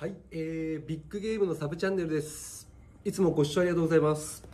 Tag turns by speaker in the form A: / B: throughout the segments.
A: はい、えー、ビッグゲームのサブチャンネルです。いつもご視聴ありがとうございます。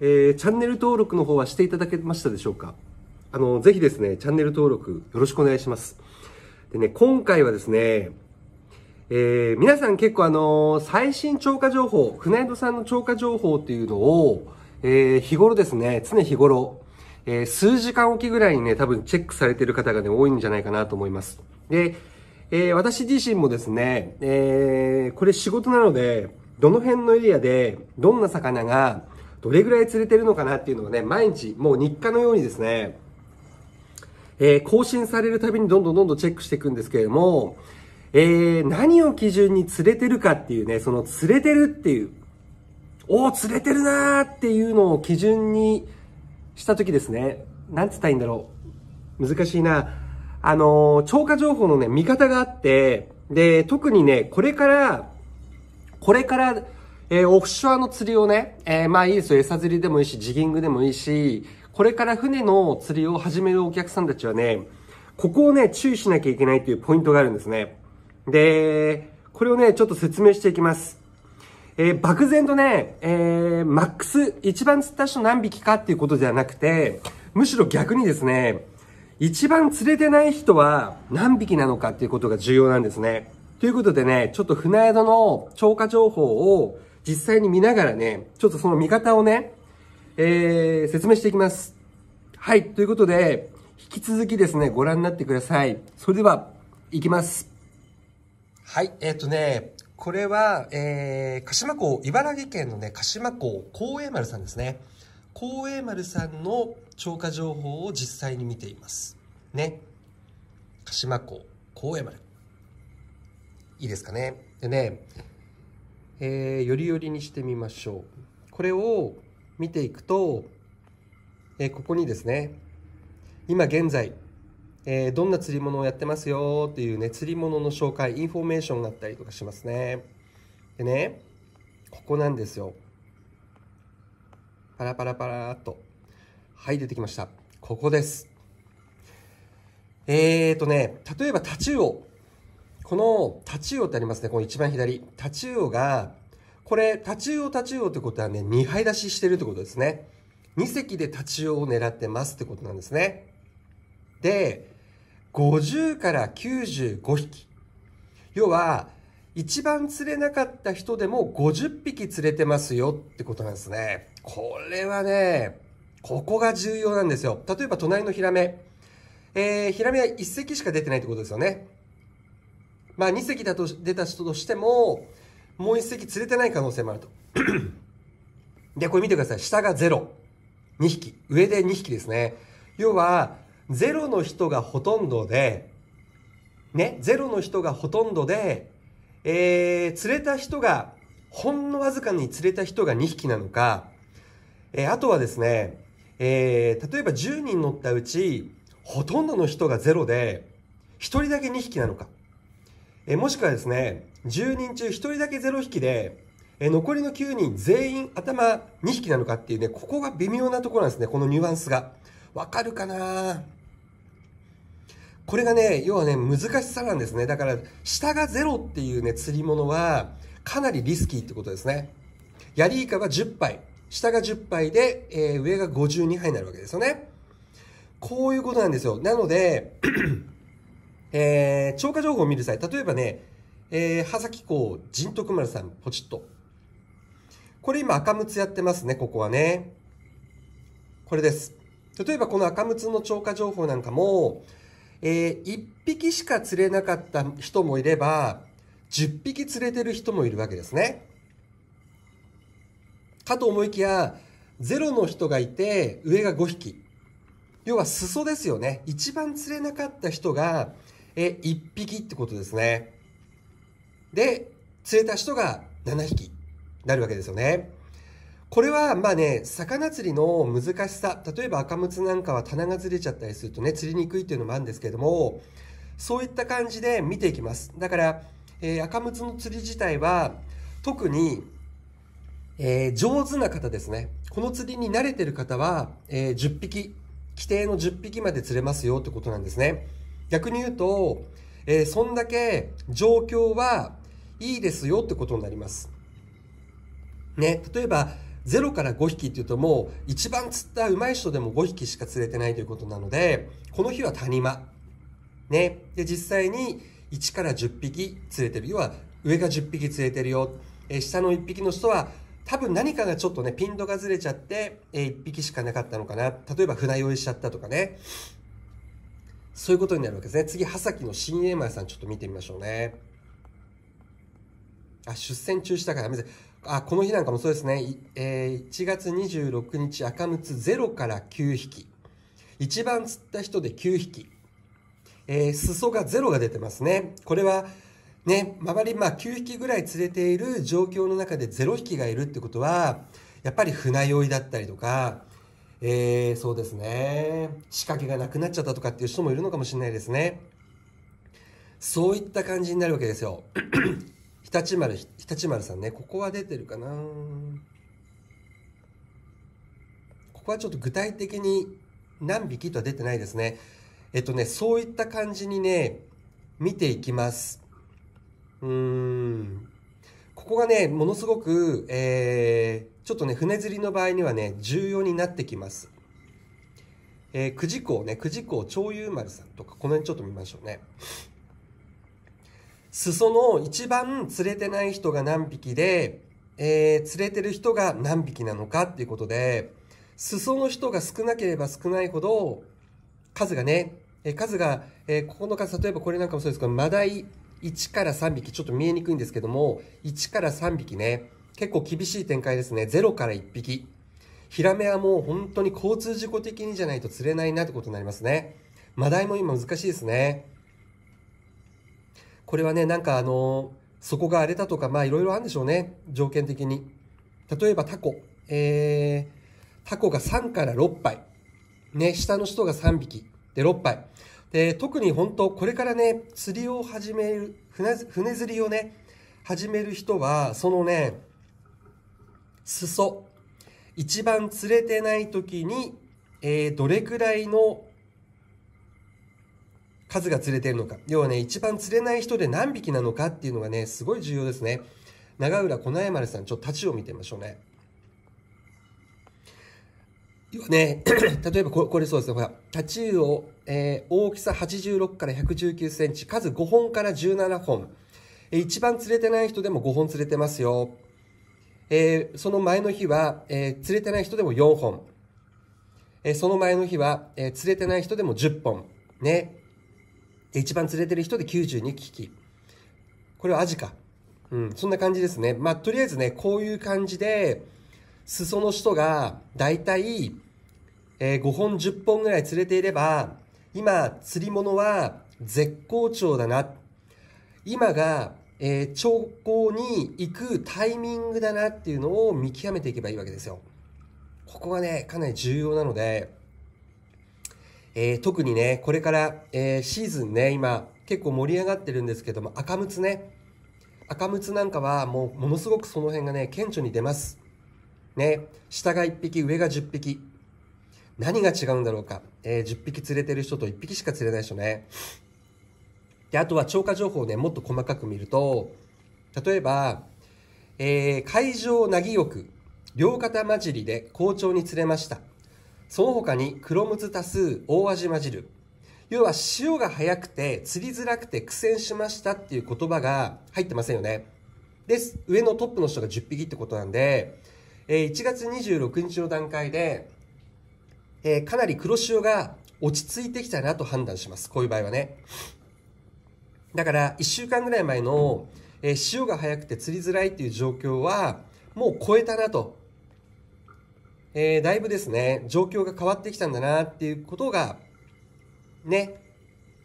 A: えー、チャンネル登録の方はしていただけましたでしょうかあの、ぜひですね、チャンネル登録よろしくお願いします。でね、今回はですね、えー、皆さん結構あのー、最新超過情報、船戸さんの超過情報っていうのを、えー、日頃ですね、常日頃、えー、数時間おきぐらいにね、多分チェックされてる方がね、多いんじゃないかなと思います。で、えー、私自身もですね、えー、これ仕事なので、どの辺のエリアで、どんな魚が、どれぐらい釣れてるのかなっていうのがね、毎日、もう日課のようにですね、えー、更新されるたびにどんどんどんどんチェックしていくんですけれども、えー、何を基準に釣れてるかっていうね、その釣れてるっていう、おー釣れてるなーっていうのを基準にしたときですね、なんつったらいいんだろう。難しいな。あのー、超過情報のね、見方があって、で、特にね、これから、これから、えー、オフショアの釣りをね、えー、まあいいですよ、餌釣りでもいいし、ジギングでもいいし、これから船の釣りを始めるお客さんたちはね、ここをね、注意しなきゃいけないっていうポイントがあるんですね。で、これをね、ちょっと説明していきます。えー、漠然とね、えー、マックス、一番釣った人何匹かっていうことじゃなくて、むしろ逆にですね、一番釣れてない人は何匹なのかっていうことが重要なんですね。ということでね、ちょっと船宿の超過情報を実際に見ながらね、ちょっとその見方をね、えー、説明していきます。はい、ということで、引き続きですね、ご覧になってください。それでは、行きます。はい、えっ、ー、とね、これは、えー、鹿島港、茨城県のね、鹿島港、公栄丸さんですね。光栄丸さんの超過情報を実際に見ていますね鹿島港光栄丸いいですかねでねえー、よりよりにしてみましょうこれを見ていくと、えー、ここにですね今現在、えー、どんな釣り物をやってますよっていうね釣り物の紹介インフォメーションがあったりとかしますねでねここなんですよパラパラパラっと。はい、出てきました。ここです。えーとね、例えばタチウオ。このタチウオってありますね、この一番左。タチウオが、これ、タチウオタチウオってことはね、2杯出ししてるってことですね。2隻でタチウオを狙ってますってことなんですね。で、50から95匹。要は、一番釣れなかった人でも50匹釣れてますよってことなんですね。これはね、ここが重要なんですよ。例えば隣のヒラメ。えー、ヒラメは1隻しか出てないってことですよね。まあ2隻だと出た人としても、もう1隻釣れてない可能性もあると。で、これ見てください。下が0。2匹。上で2匹ですね。要は、0の人がほとんどで、ね、0の人がほとんどで、えー、釣れた人が、ほんのわずかに釣れた人が2匹なのか、えー、あとはですね、えー、例えば10人乗ったうち、ほとんどの人がゼロで、1人だけ2匹なのか。えー、もしくはですね、10人中1人だけ0匹で、えー、残りの9人全員頭2匹なのかっていうね、ここが微妙なところなんですね、このニュアンスが。わかるかなこれがね、要はね、難しさなんですね。だから、下が0っていうね、釣り物は、かなりリスキーってことですね。ヤリイカは10杯。下が10杯で、えー、上が52杯になるわけですよね。こういうことなんですよ。なので、えー、超過情報を見る際、例えばね、えー、葉崎港、仁徳丸さん、ポチッと。これ今赤むつやってますね、ここはね。これです。例えばこの赤むつの超過情報なんかも、えー、1匹しか釣れなかった人もいれば、10匹釣れてる人もいるわけですね。かと思いきや、0の人がいて、上が5匹。要は裾ですよね。一番釣れなかった人が、え、1匹ってことですね。で、釣れた人が7匹になるわけですよね。これはまあね魚釣りの難しさ例えば赤ムツなんかは棚がずれちゃったりするとね釣りにくいっていうのもあるんですけどもそういった感じで見ていきますだから、えー、赤ムツの釣り自体は特に、えー、上手な方ですねこの釣りに慣れてる方は、えー、10匹規定の10匹まで釣れますよってことなんですね逆に言うと、えそんだけ状況はいいですよってことになりますね例えば0から5匹っていうともう一番釣った上手い人でも5匹しか釣れてないということなのでこの日は谷間ねで実際に1から10匹釣れてる要は上が10匹釣れてるよ、え下の1匹の人は多分何かがちょっとねピントがずれちゃって、え1匹しかなかったのかな例えば船酔いしちゃったとかねそういうことになるわけですね次葉崎の新栄前さんちょっと見てみましょうねあ出船中したからダメですあこの日なんかもそうですね、えー、1月26日赤むつ0から9匹一番釣った人で9匹、えー、裾が0が出てますねこれはね周りまあ9匹ぐらい釣れている状況の中で0匹がいるってことはやっぱり船酔いだったりとか、えー、そうですね仕掛けがなくなっちゃったとかっていう人もいるのかもしれないですねそういった感じになるわけですよ日立丸、日立丸さんね、ここは出てるかなここはちょっと具体的に何匹とは出てないですね。えっとね、そういった感じにね、見ていきます。うーん。ここがね、ものすごく、えー、ちょっとね、船釣りの場合にはね、重要になってきます。えー、九慈港ね、久慈港長遊丸さんとか、この辺ちょっと見ましょうね。裾の一番釣れてない人が何匹で、えー、釣れてる人が何匹なのかっていうことで、裾の人が少なければ少ないほど、数がね、えー、数が、えー、ここの数、例えばこれなんかもそうですけど、マダイ1から3匹、ちょっと見えにくいんですけども、1から3匹ね、結構厳しい展開ですね。0から1匹。ヒラメはもう本当に交通事故的にじゃないと釣れないなってことになりますね。マダイも今難しいですね。これはね、なんかあの、そこが荒れたとか、まあいろいろあるんでしょうね。条件的に。例えばタコ。えー、タコが3から6杯。ね、下の人が3匹。で、6杯。で、特に本当、これからね、釣りを始める、船、船釣りをね、始める人は、そのね、裾。一番釣れてない時に、えー、どれくらいの数が釣れてるのか、要はね、一番釣れない人で何匹なのかっていうのがね、すごい重要ですね。長浦小苗丸さん、ちょっと立ちを見てみましょうね。要はね、例えばここれそうですね、ほら、タチウオ、えー、大きさ86から119センチ、数5本から17本。えー、一番釣れてない人でも5本釣れてますよ。えー、その前の日は、えー、釣れてない人でも4本。えー、その前の日は、えー、釣れてない人でも10本。ね。で、一番連れてる人で92匹。これはアジか。うん、そんな感じですね。まあ、とりあえずね、こういう感じで、裾の人が、だいたい、えー、5本、10本ぐらい連れていれば、今、釣り物は絶好調だな。今が、えー、兆候に行くタイミングだなっていうのを見極めていけばいいわけですよ。ここがね、かなり重要なので、えー、特にね、これから、えー、シーズンね、今、結構盛り上がってるんですけども、赤むつね。赤むつなんかは、もう、ものすごくその辺がね、顕著に出ます。ね、下が1匹、上が10匹。何が違うんだろうか。えー、10匹釣れてる人と1匹しか釣れない人ね。で、あとは超過情報をね、もっと細かく見ると、例えば、えー、海上なぎよく、両肩混じりで好調に釣れました。その他に黒むつ多数大味混じる要は潮が早くて釣りづらくて苦戦しましたっていう言葉が入ってませんよねです上のトップの人が10匹ってことなんで、えー、1月26日の段階で、えー、かなり黒潮が落ち着いてきたなと判断しますこういう場合はねだから1週間ぐらい前の、えー、潮が早くて釣りづらいっていう状況はもう超えたなとえー、だいぶですね、状況が変わってきたんだなっていうことが、ね、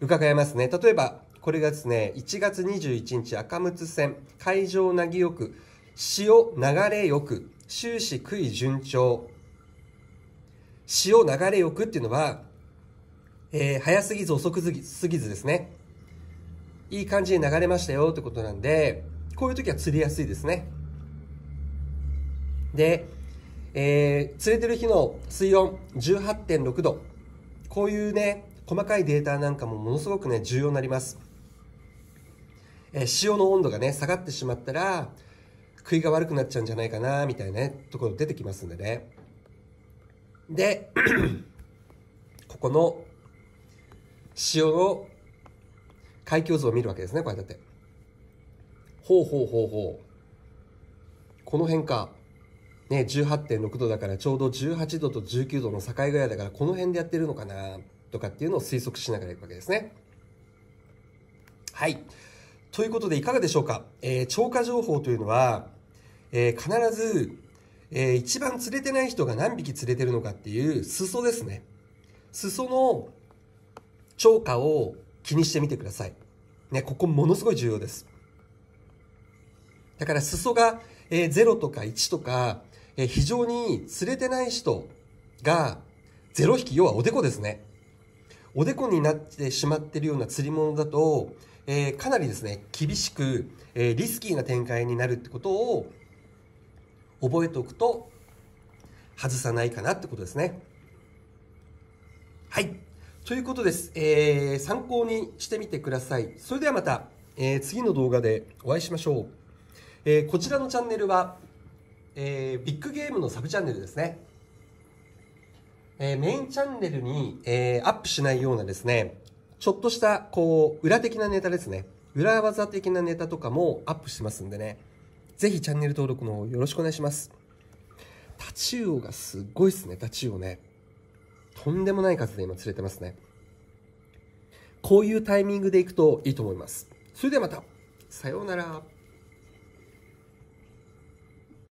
A: 伺えますね。例えば、これがですね、1月21日赤つ線、海上なぎよく、潮流れよく、終始い順調。潮流れよくっていうのは、えー、早すぎず遅くすぎずですね。いい感じに流れましたよってことなんで、こういう時は釣りやすいですね。で、えー、連れてる日の水温18.6度こういうね細かいデータなんかもものすごくね重要になります、えー、潮の温度がね下がってしまったら食いが悪くなっちゃうんじゃないかなみたいな、ね、ところ出てきますんでねで ここの潮の海峡図を見るわけですねこうやってほうほうほうほうこの辺かね、18.6度だからちょうど18度と19度の境ぐらいだからこの辺でやってるのかなとかっていうのを推測しながらいくわけですね。はい。ということでいかがでしょうか、えー、超過情報というのは、えー、必ず、えー、一番釣れてない人が何匹釣れてるのかっていう裾ですね。裾の超過を気にしてみてください。ね、ここものすごい重要です。だから裾が、えー、0とか1とかえ非常に釣れてない人が0匹、要はおでこですね。おでこになってしまってるような釣り物だと、えー、かなりですね、厳しく、えー、リスキーな展開になるってことを覚えておくと、外さないかなってことですね。はい。ということです。えー、参考にしてみてください。それではまた、え次の動画でお会いしましょう。えこちらのチャンネルは、えー、ビッグゲームのサブチャンネルですね。えー、メインチャンネルに、えー、アップしないようなですね、ちょっとした、こう、裏的なネタですね。裏技的なネタとかもアップしてますんでね。ぜひチャンネル登録の方よろしくお願いします。タチウオがすごいっすね、タチウオね。とんでもない数で今釣れてますね。こういうタイミングでいくといいと思います。それではまた。さようなら。